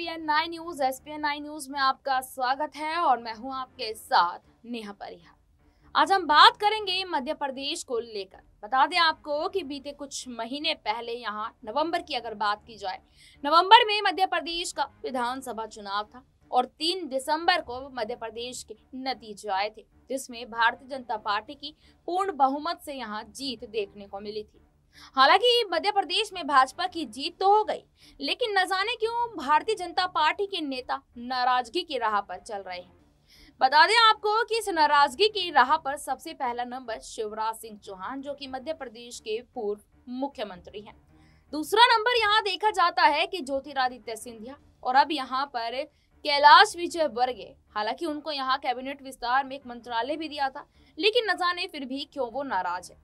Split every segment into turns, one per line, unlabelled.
ESPN nine news SPN nine news में आपका स्वागत है और मैं हूं आपके साथ नेहा परिहार आज हम बात करेंगे मध्य प्रदेश को लेकर बता दें आपको कि बीते कुछ महीने पहले यहां नवंबर की अगर बात की जाए नवंबर में मध्य प्रदेश का विधानसभा चुनाव था और 3 दिसंबर को मध्य प्रदेश के नतीजे आए थे जिसमें भारतीय जनता पार्टी की पूर्ण बहुमत से यहाँ जीत देखने को मिली थी हालांकि मध्य प्रदेश में भाजपा की जीत तो हो गई लेकिन न जाने क्यों भारतीय जनता पार्टी के नेता नाराजगी की राह पर चल रहे हैं बता दें आपको कि इस नाराजगी की राह पर सबसे पहला नंबर शिवराज सिंह चौहान जो कि मध्य प्रदेश के पूर्व मुख्यमंत्री हैं दूसरा नंबर यहाँ देखा जाता है कि ज्योतिरादित्य सिंधिया और अब यहाँ पर कैलाश विजय वर्गे हालांकि उनको यहाँ कैबिनेट विस्तार में एक मंत्रालय भी दिया था लेकिन न जाने फिर भी क्यों वो नाराज है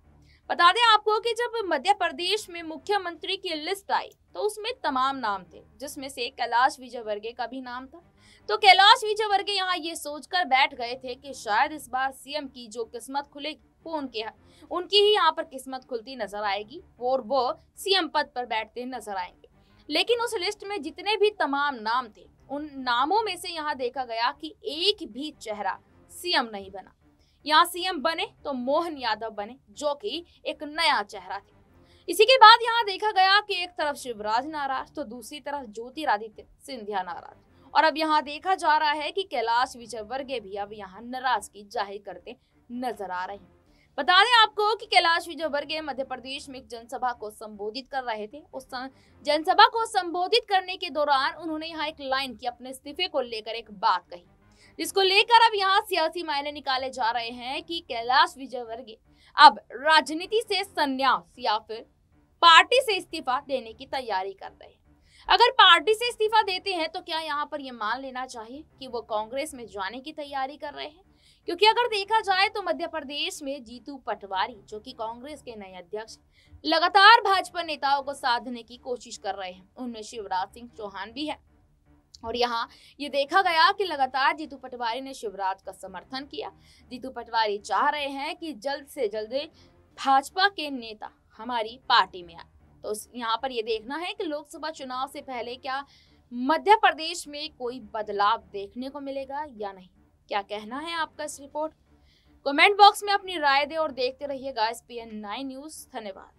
बता दें आपको कि जब मध्य प्रदेश में मुख्यमंत्री की लिस्ट आई तो उसमें तमाम नाम थे जिसमें से कैलाश विजयवर्गे का भी नाम था तो कैलाश विजयवर्गे यहाँ ये सोचकर बैठ गए थे कि शायद इस बार सीएम की जो किस्मत खुले वो उनके उनकी ही यहाँ पर किस्मत खुलती नजर आएगी और वो सीएम पद पर बैठते नजर आएंगे लेकिन उस लिस्ट में जितने भी तमाम नाम थे उन नामों में से यहाँ देखा गया कि एक भी चेहरा सीएम नहीं बना यहाँ सीएम बने तो मोहन यादव बने जो कि एक नया चेहरा थे इसी के बाद यहाँ देखा गया कि एक तरफ शिवराज नाराज तो दूसरी तरफ ज्योतिरादित्य सिंधिया नाराज और अब यहाँ देखा जा रहा है कि कैलाश विजयवर्गीय भी अब यहाँ नाराजगी जाहिर करते नजर आ रहे हैं बता दें आपको कि कैलाश विजयवर्गीय मध्य प्रदेश में एक जनसभा को संबोधित कर रहे थे उस जनसभा को संबोधित करने के दौरान उन्होंने यहाँ एक लाइन की अपने इस्तीफे को लेकर एक बात कही जिसको लेकर अब यहाँ सियासी मायने निकाले जा रहे हैं कि कैलाश विजयवर्गीय अब राजनीति से संन्यास या फिर पार्टी से इस्तीफा देने की तैयारी कर रहे हैं अगर पार्टी से इस्तीफा देते हैं तो क्या यहाँ पर यह मान लेना चाहिए कि वो कांग्रेस में जाने की तैयारी कर रहे हैं क्योंकि अगर देखा जाए तो मध्य प्रदेश में जीतू पटवारी जो कि कांग्रेस के नए अध्यक्ष लगातार भाजपा नेताओं को साधने की कोशिश कर रहे हैं उनमें शिवराज सिंह चौहान भी है और यहाँ ये देखा गया कि लगातार जीतू पटवारी ने शिवराज का समर्थन किया जीतू पटवारी चाह रहे हैं कि जल्द से जल्द भाजपा के नेता हमारी पार्टी में आए तो यहाँ पर ये देखना है कि लोकसभा चुनाव से पहले क्या मध्य प्रदेश में कोई बदलाव देखने को मिलेगा या नहीं क्या कहना है आपका इस रिपोर्ट कमेंट बॉक्स में अपनी राय दे और देखते रहिएगा S P N nine news धन्यवाद